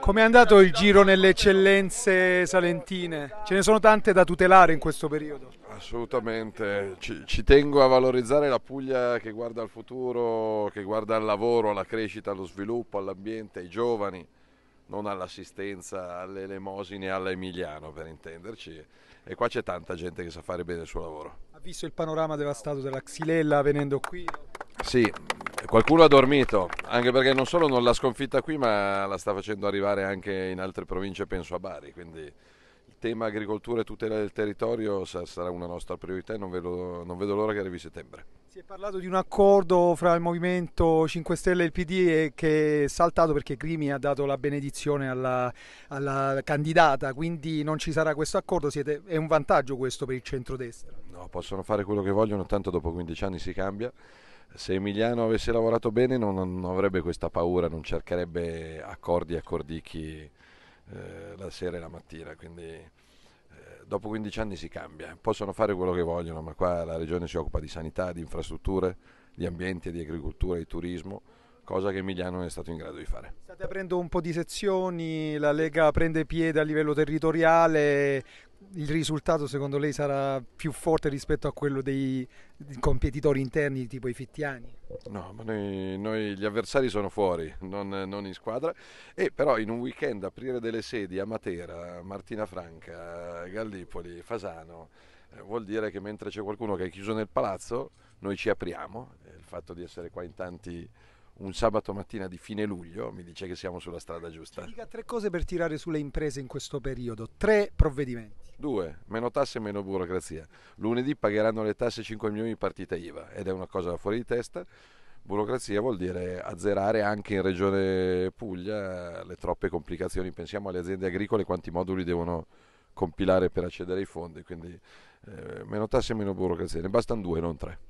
Come è andato il giro nelle eccellenze salentine? Ce ne sono tante da tutelare in questo periodo. Assolutamente, ci, ci, tengo a valorizzare la Puglia che guarda al futuro, che guarda al lavoro, alla crescita, allo sviluppo, all'ambiente, ai giovani, non all'assistenza, alle elemosine, all'Emiliano per intenderci. E qua c'è tanta gente che sa fare bene il suo lavoro. Ha visto il panorama devastato della Xilella venendo qui? Sì, Qualcuno ha dormito, anche perché non solo non l'ha sconfitta qui, ma la sta facendo arrivare anche in altre province, penso a Bari. Quindi il tema agricoltura e tutela del territorio sarà una nostra priorità e non vedo, non vedo l'ora che arrivi settembre. Si è parlato di un accordo fra il Movimento 5 Stelle e il PD che è saltato perché Crimi ha dato la benedizione alla, alla candidata, quindi non ci sarà questo accordo, siete, è un vantaggio questo per il centrodestra? No, possono fare quello che vogliono, tanto dopo 15 anni si cambia se Emiliano avesse lavorato bene non, non, avrebbe questa paura, non cercherebbe accordi e accordicchi eh, la sera e la mattina, quindi eh, dopo 15 anni si cambia, possono fare quello che vogliono, ma qua la regione si occupa di sanità, di infrastrutture, di ambiente, di agricoltura, di turismo, cosa che Emiliano non è stato in grado di fare. State aprendo un po' di sezioni, la Lega prende piede a livello territoriale, il risultato secondo lei sarà più forte rispetto a quello dei competitori interni tipo i fittiani? No, ma noi, noi gli avversari sono fuori, non, non, in squadra, e però in un weekend aprire delle sedi a Matera, Martina Franca, Gallipoli, Fasano, eh, vuol dire che mentre c'è qualcuno che è chiuso nel palazzo, noi ci apriamo, eh, il fatto di essere qua in tanti un sabato mattina di fine luglio mi dice che siamo sulla strada giusta. Ci dica tre cose per tirare sulle imprese in questo periodo, tre provvedimenti. Due, meno tasse e meno burocrazia. Lunedì pagheranno le tasse 5 milioni di partita IVA ed è una cosa fuori di testa. Burocrazia vuol dire azzerare anche in Regione Puglia le troppe complicazioni. Pensiamo alle aziende agricole quanti moduli devono compilare per accedere ai fondi, quindi eh, meno tasse e meno burocrazia. Ne bastano due, non tre.